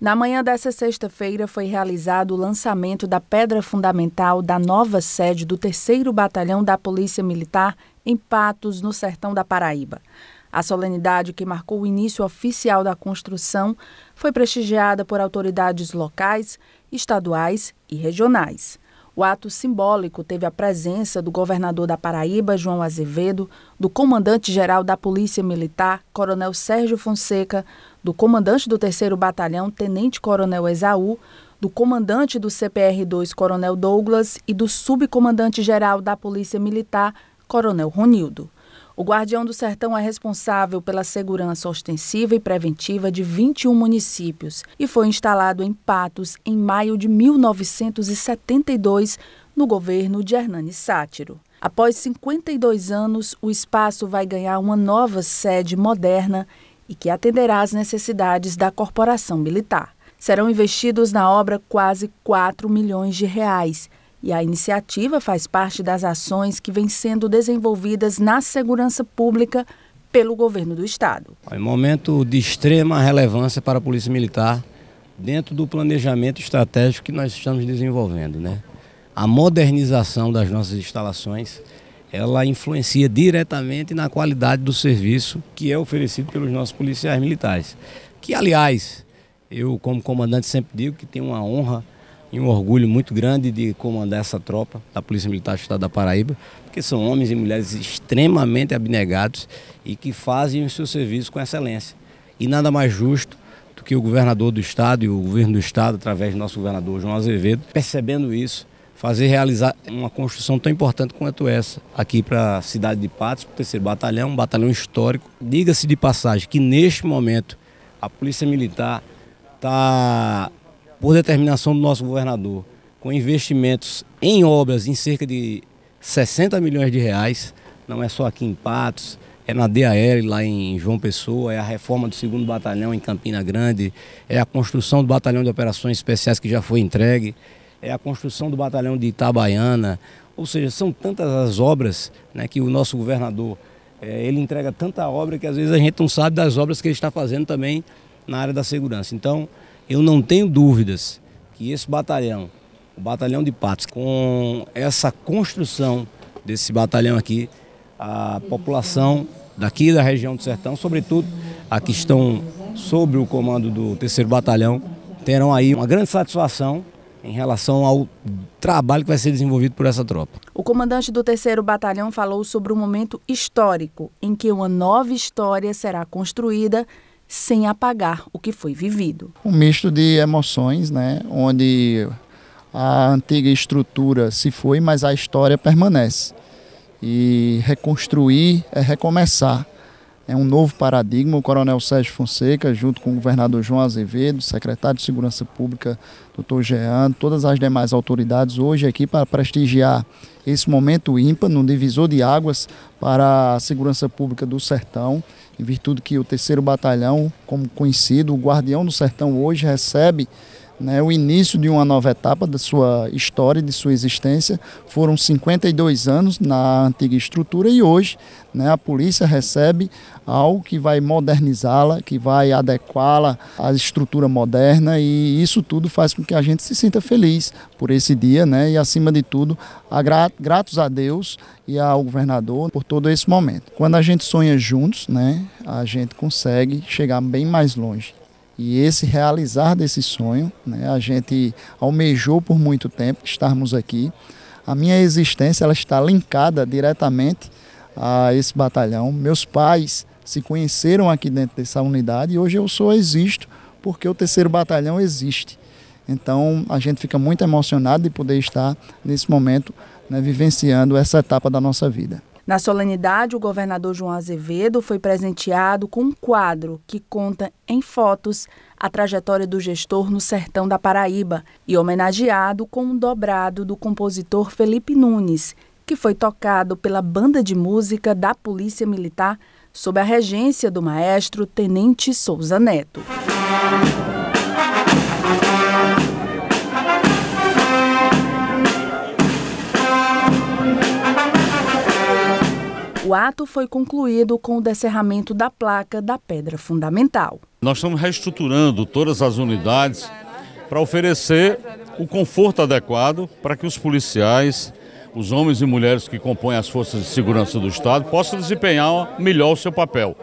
Na manhã dessa sexta-feira foi realizado o lançamento da pedra fundamental da nova sede do 3 Batalhão da Polícia Militar em Patos, no sertão da Paraíba. A solenidade que marcou o início oficial da construção foi prestigiada por autoridades locais, estaduais e regionais. O ato simbólico teve a presença do governador da Paraíba, João Azevedo, do comandante-geral da Polícia Militar, Coronel Sérgio Fonseca, do comandante do 3 Batalhão, Tenente Coronel Esaú, do comandante do CPR-2, Coronel Douglas, e do subcomandante-geral da Polícia Militar, Coronel Ronildo. O Guardião do Sertão é responsável pela segurança ostensiva e preventiva de 21 municípios e foi instalado em Patos em maio de 1972, no governo de Hernani Sátiro. Após 52 anos, o espaço vai ganhar uma nova sede moderna e que atenderá às necessidades da corporação militar. Serão investidos na obra quase 4 milhões de reais, e a iniciativa faz parte das ações que vêm sendo desenvolvidas na segurança pública pelo governo do Estado. É um momento de extrema relevância para a Polícia Militar dentro do planejamento estratégico que nós estamos desenvolvendo. Né? A modernização das nossas instalações ela influencia diretamente na qualidade do serviço que é oferecido pelos nossos policiais militares. Que, aliás, eu como comandante sempre digo que tenho uma honra e um orgulho muito grande de comandar essa tropa da Polícia Militar do Estado da Paraíba, porque são homens e mulheres extremamente abnegados e que fazem o seu serviço com excelência. E nada mais justo do que o governador do Estado e o governo do Estado, através do nosso governador João Azevedo, percebendo isso, fazer realizar uma construção tão importante quanto essa, aqui para a cidade de Patos, para o terceiro batalhão, um batalhão histórico. Diga-se de passagem que neste momento a Polícia Militar está por determinação do nosso governador, com investimentos em obras em cerca de 60 milhões de reais, não é só aqui em Patos, é na DAL lá em João Pessoa, é a reforma do 2 Batalhão em Campina Grande, é a construção do Batalhão de Operações Especiais que já foi entregue, é a construção do Batalhão de Itabaiana, ou seja, são tantas as obras né, que o nosso governador, é, ele entrega tanta obra que às vezes a gente não sabe das obras que ele está fazendo também na área da segurança. Então, eu não tenho dúvidas que esse batalhão, o batalhão de Patos, com essa construção desse batalhão aqui, a população daqui da região do Sertão, sobretudo a que estão sob o comando do terceiro batalhão, terão aí uma grande satisfação em relação ao trabalho que vai ser desenvolvido por essa tropa. O comandante do terceiro batalhão falou sobre um momento histórico em que uma nova história será construída sem apagar o que foi vivido. Um misto de emoções, né? onde a antiga estrutura se foi, mas a história permanece. E reconstruir é recomeçar é um novo paradigma. O Coronel Sérgio Fonseca, junto com o governador João Azevedo, secretário de Segurança Pública, doutor Jean, todas as demais autoridades, hoje aqui para prestigiar esse momento ímpar, no divisor de águas para a segurança pública do sertão, em virtude que o terceiro batalhão, como conhecido, o guardião do sertão hoje recebe né, o início de uma nova etapa da sua história, de sua existência. Foram 52 anos na antiga estrutura e hoje né, a polícia recebe algo que vai modernizá-la, que vai adequá-la à estrutura moderna e isso tudo faz com que a gente se sinta feliz por esse dia né, e, acima de tudo, a gra gratos a Deus e ao governador por todo esse momento. Quando a gente sonha juntos, né, a gente consegue chegar bem mais longe. E esse realizar desse sonho, né, a gente almejou por muito tempo estarmos aqui. A minha existência ela está linkada diretamente a esse batalhão. Meus pais se conheceram aqui dentro dessa unidade e hoje eu só existo porque o terceiro batalhão existe. Então a gente fica muito emocionado de poder estar nesse momento, né, vivenciando essa etapa da nossa vida. Na solenidade, o governador João Azevedo foi presenteado com um quadro que conta em fotos a trajetória do gestor no sertão da Paraíba e homenageado com um dobrado do compositor Felipe Nunes, que foi tocado pela banda de música da Polícia Militar sob a regência do maestro Tenente Souza Neto. O ato foi concluído com o descerramento da placa da pedra fundamental. Nós estamos reestruturando todas as unidades para oferecer o conforto adequado para que os policiais, os homens e mulheres que compõem as forças de segurança do Estado possam desempenhar melhor o seu papel.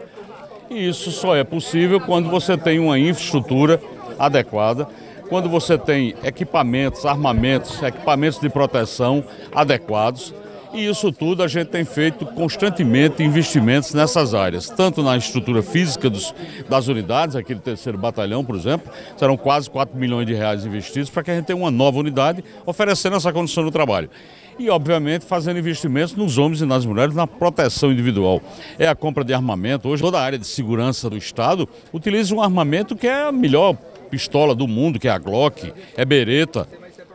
E isso só é possível quando você tem uma infraestrutura adequada, quando você tem equipamentos, armamentos, equipamentos de proteção adequados e isso tudo a gente tem feito constantemente investimentos nessas áreas, tanto na estrutura física dos, das unidades, aquele terceiro batalhão, por exemplo, serão quase 4 milhões de reais investidos para que a gente tenha uma nova unidade oferecendo essa condição do trabalho e, obviamente, fazendo investimentos nos homens e nas mulheres na proteção individual. É a compra de armamento. Hoje, toda a área de segurança do Estado utiliza um armamento que é a melhor pistola do mundo, que é a Glock, é Beretta.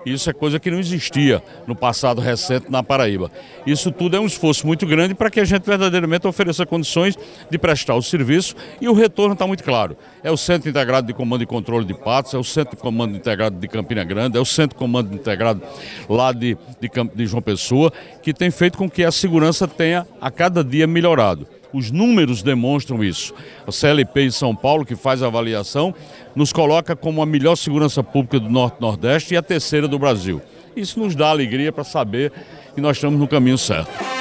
Isso é coisa que não existia no passado recente na Paraíba. Isso tudo é um esforço muito grande para que a gente verdadeiramente ofereça condições de prestar o serviço e o retorno está muito claro. É o Centro Integrado de Comando e Controle de Patos, é o Centro de Comando Integrado de Campina Grande, é o Centro de Comando Integrado lá de, de, de João Pessoa, que tem feito com que a segurança tenha a cada dia melhorado. Os números demonstram isso. A CLP em São Paulo, que faz a avaliação, nos coloca como a melhor segurança pública do Norte-Nordeste e a terceira do Brasil. Isso nos dá alegria para saber que nós estamos no caminho certo.